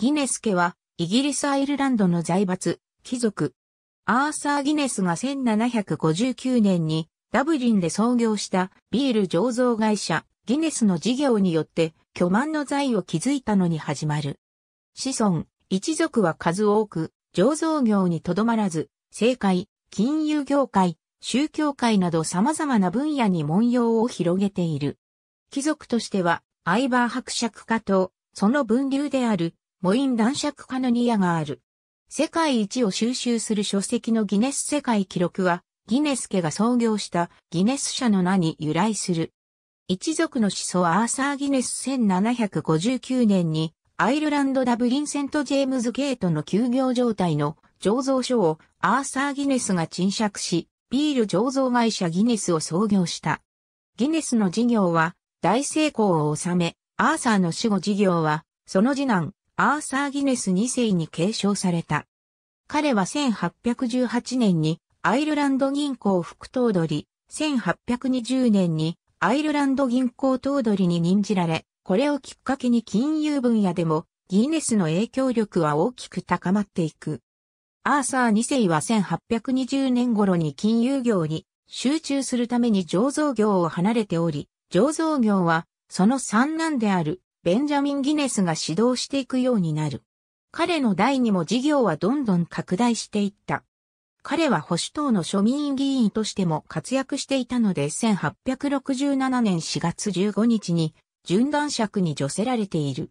ギネス家は、イギリス・アイルランドの財閥、貴族。アーサー・ギネスが1759年に、ダブリンで創業したビール醸造会社、ギネスの事業によって、巨万の財を築いたのに始まる。子孫、一族は数多く、醸造業にとどまらず、政界、金融業界、宗教界など様々な分野に文様を広げている。貴族としては、アイバー伯爵家と、その分流であるモイン男爵カノニアがある。世界一を収集する書籍のギネス世界記録は、ギネス家が創業したギネス社の名に由来する。一族の始祖アーサー・ギネス1759年にアイルランドダブリンセント・ジェームズ・ゲートの休業状態の醸造所をアーサー・ギネスが沈借し、ビール醸造会社ギネスを創業した。ギネスの事業は大成功を収め、アーサーの死後事業はその次男アーサー・ギネス2世に継承された。彼は1818年にアイルランド銀行副頭取、1820年にアイルランド銀行頭取に任じられ、これをきっかけに金融分野でもギネスの影響力は大きく高まっていく。アーサー2世は1820年頃に金融業に集中するために醸造業を離れており、醸造業はその三男であるベンジャミン・ギネスが指導していくようになる。彼の代にも事業はどんどん拡大していった。彼は保守党の庶民議員としても活躍していたので1867年4月15日に順断尺に除せられている。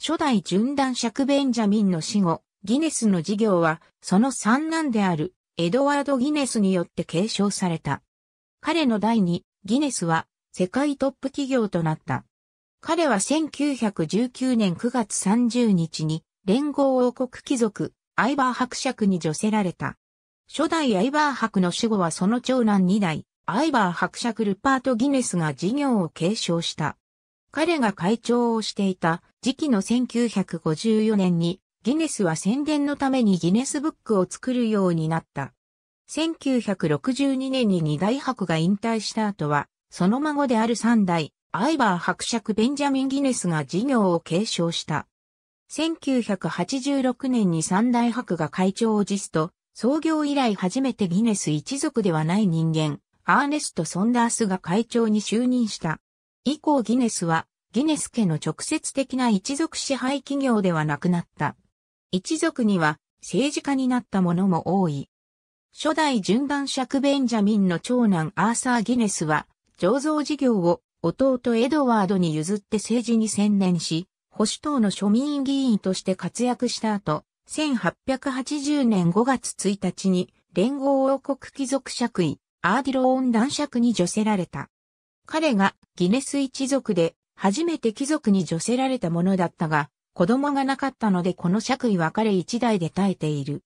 初代順断尺ベンジャミンの死後、ギネスの事業はその三男であるエドワード・ギネスによって継承された。彼の代にギネスは世界トップ企業となった。彼は1919年9月30日に連合王国貴族、アイバー伯爵に除せられた。初代アイバー伯の守護はその長男2代、アイバー伯爵ルパート・ギネスが事業を継承した。彼が会長をしていた時期の1954年にギネスは宣伝のためにギネスブックを作るようになった。1962年に二代伯が引退した後は、その孫である三代、アイバー伯爵ベンジャミン・ギネスが事業を継承した。1986年に三大伯が会長を辞すと、創業以来初めてギネス一族ではない人間、アーネスト・ソンダースが会長に就任した。以降ギネスは、ギネス家の直接的な一族支配企業ではなくなった。一族には政治家になった者も多い。初代順番爵ベンジャミンの長男アーサー・ギネスは、醸造事業を弟エドワードに譲って政治に専念し、保守党の庶民議員として活躍した後、1880年5月1日に連合王国貴族爵位、アーディローン男爵に除せられた。彼がギネス一族で初めて貴族に除せられたものだったが、子供がなかったのでこの爵位は彼一代で耐えている。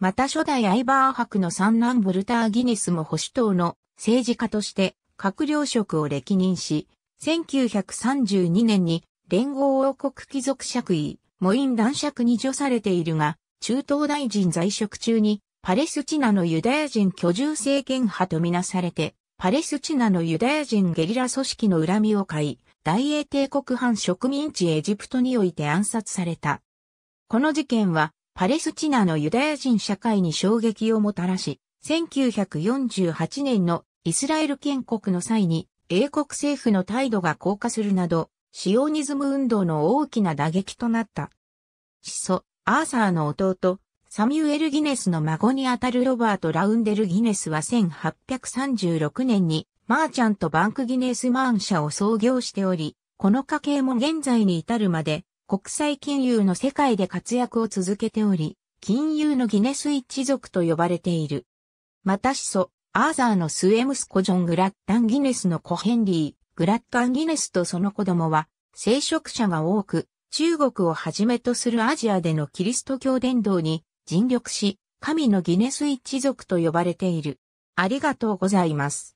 また初代アイバー博の三男ボルター・ギネスも保守党の政治家として閣僚職を歴任し、1932年に連合王国貴族爵位、イン男爵に除されているが、中東大臣在職中に、パレスチナのユダヤ人居住政権派とみなされて、パレスチナのユダヤ人ゲリラ組織の恨みを買い、大英帝国藩植民地エジプトにおいて暗殺された。この事件は、パレスチナのユダヤ人社会に衝撃をもたらし、1948年のイスラエル建国の際に英国政府の態度が硬化するなど、シオニズム運動の大きな打撃となった。始祖、アーサーの弟、サミュエル・ギネスの孫にあたるロバート・ラウンデル・ギネスは1836年にマーチャント・バンク・ギネス・マーン社を創業しており、この家系も現在に至るまで国際金融の世界で活躍を続けており、金融のギネス一族と呼ばれている。また始祖、アーザーの末息子ジョン・グラッタン・ギネスの子ヘンリー、グラッタン・ギネスとその子供は、聖職者が多く、中国をはじめとするアジアでのキリスト教伝道に尽力し、神のギネス一族と呼ばれている。ありがとうございます。